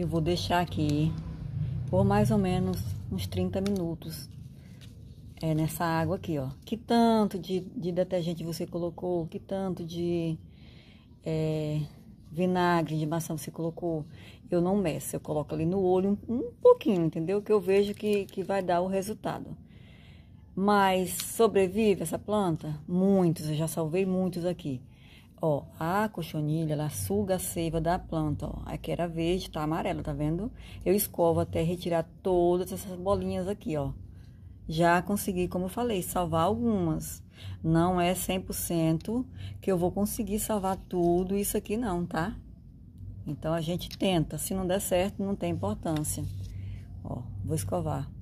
Eu vou deixar aqui por mais ou menos uns 30 minutos é, nessa água aqui, ó. Que tanto de, de detergente você colocou, que tanto de é, vinagre de maçã você colocou. Eu não meço, eu coloco ali no olho um, um pouquinho, entendeu? Que eu vejo que, que vai dar o resultado. Mas sobrevive essa planta? Muitos, eu já salvei muitos aqui. Ó, a cochonilha, ela suga a seiva da planta, ó. Aqui era verde, tá amarelo, tá vendo? Eu escovo até retirar todas essas bolinhas aqui, ó. Já consegui, como eu falei, salvar algumas. Não é 100% que eu vou conseguir salvar tudo isso aqui não, tá? Então, a gente tenta. Se não der certo, não tem importância. Ó, vou escovar.